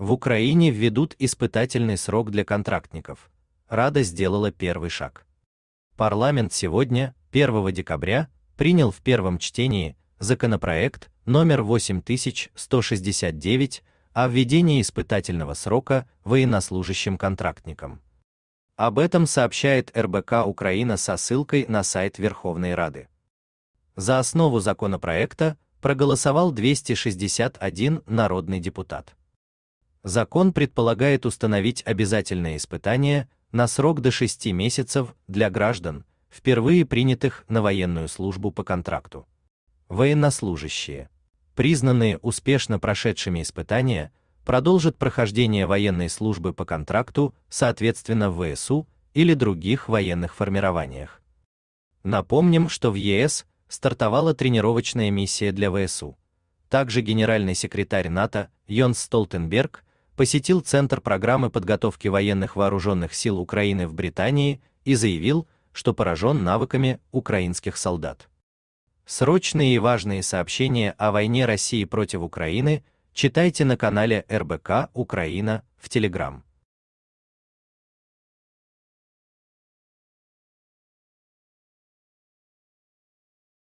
В Украине введут испытательный срок для контрактников. Рада сделала первый шаг. Парламент сегодня, 1 декабря, принял в первом чтении законопроект номер 8169 о введении испытательного срока военнослужащим контрактникам. Об этом сообщает РБК Украина со ссылкой на сайт Верховной Рады. За основу законопроекта проголосовал 261 народный депутат. Закон предполагает установить обязательное испытание на срок до 6 месяцев для граждан, впервые принятых на военную службу по контракту. Военнослужащие, признанные успешно прошедшими испытания, продолжат прохождение военной службы по контракту, соответственно, в ВСУ или других военных формированиях. Напомним, что в ЕС стартовала тренировочная миссия для ВСУ. Также генеральный секретарь НАТО Йонс Столтенберг – посетил Центр программы подготовки военных вооруженных сил Украины в Британии и заявил, что поражен навыками украинских солдат. Срочные и важные сообщения о войне России против Украины читайте на канале РБК Украина в Телеграм.